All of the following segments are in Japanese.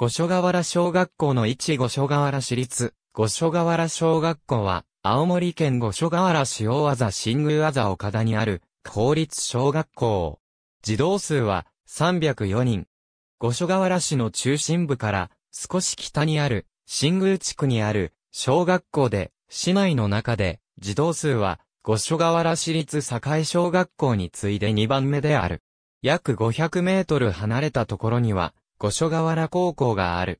五所川原小学校の一五所川原市立、五所川原小学校は、青森県五所川原市大技新宮技岡田にある、公立小学校。児童数は304人。五所川原市の中心部から少し北にある新宮地区にある小学校で市内の中で児童数は五所川原市立境小学校に次いで2番目である。約500メートル離れたところには五所川原高校がある。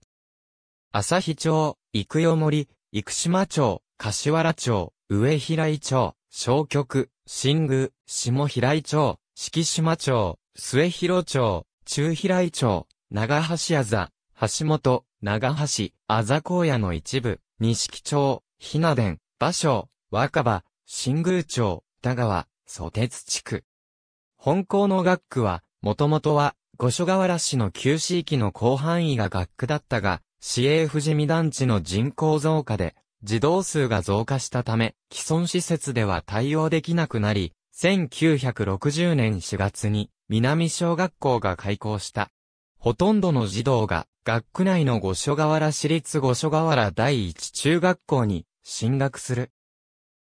朝日町、生代森、生島町、柏原町、上平井町、小局、新宮、下平井町、敷島町、末広町、中平井町、長橋あざ、橋本、長橋、あざ荒野の一部、錦町、ひな殿、馬蕉、若葉、新宮町、田川、蘇鉄地区。本校の学区は、もともとは、五所川原市の旧市域の広範囲が学区だったが、市営富士見団地の人口増加で、児童数が増加したため、既存施設では対応できなくなり、1960年4月に、南小学校が開校した。ほとんどの児童が、学区内の五所川原市立五所川原第一中学校に、進学する。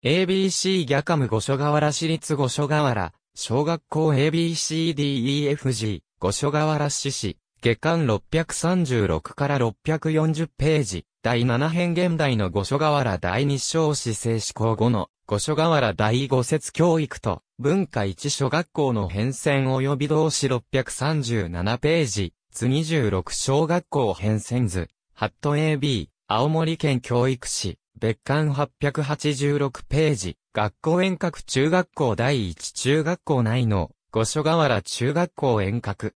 ABC ギャカム五所川原市立五所川原、小学校 ABCDEFG、五所川原市史、月間636から640ページ、第7編現代の五所川原第二章市政施行後の五所川原第五節教育と文化一小学校の変遷及び同志637ページ、津26小学校変遷図、ハット AB、青森県教育市、別館886ページ、学校遠隔中学校第一中学校内の五所川原中学校遠隔。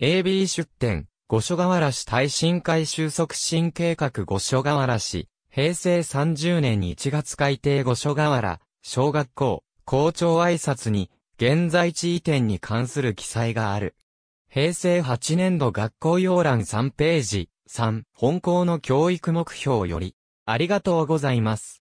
AB 出展、五所川原市耐震改修促進計画五所川原市、平成30年1月改定五所川原、小学校、校長挨拶に、現在地移転に関する記載がある。平成8年度学校要覧3ページ、3、本校の教育目標より、ありがとうございます。